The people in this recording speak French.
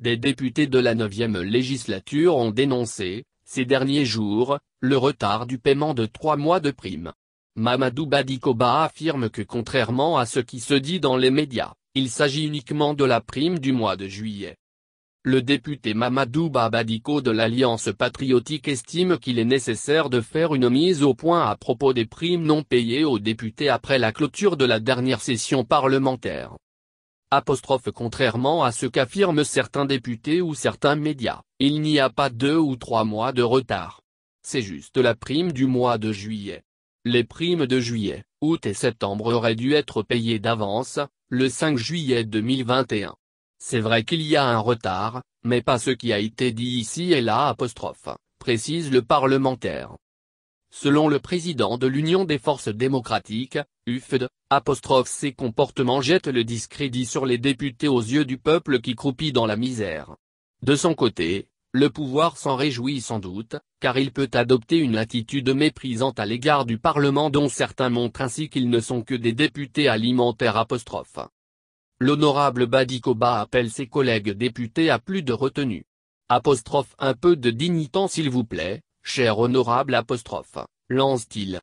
Des députés de la 9 législature ont dénoncé, ces derniers jours, le retard du paiement de trois mois de primes. Mamadou Badikoba affirme que contrairement à ce qui se dit dans les médias, il s'agit uniquement de la prime du mois de juillet. Le député Mamadou Babadiko de l'Alliance patriotique estime qu'il est nécessaire de faire une mise au point à propos des primes non payées aux députés après la clôture de la dernière session parlementaire. Apostrophe contrairement à ce qu'affirment certains députés ou certains médias, il n'y a pas deux ou trois mois de retard. C'est juste la prime du mois de juillet. Les primes de juillet, août et septembre auraient dû être payées d'avance, le 5 juillet 2021. C'est vrai qu'il y a un retard, mais pas ce qui a été dit ici et là apostrophe, précise le parlementaire. Selon le président de l'Union des forces démocratiques, UFD, ces comportements jettent le discrédit sur les députés aux yeux du peuple qui croupit dans la misère. De son côté, le pouvoir s'en réjouit sans doute, car il peut adopter une attitude méprisante à l'égard du Parlement dont certains montrent ainsi qu'ils ne sont que des députés alimentaires L'honorable Badikoba appelle ses collègues députés à plus de retenue. Apostrophe un peu de dignitant s'il vous plaît, Cher honorable apostrophe, lance-t-il,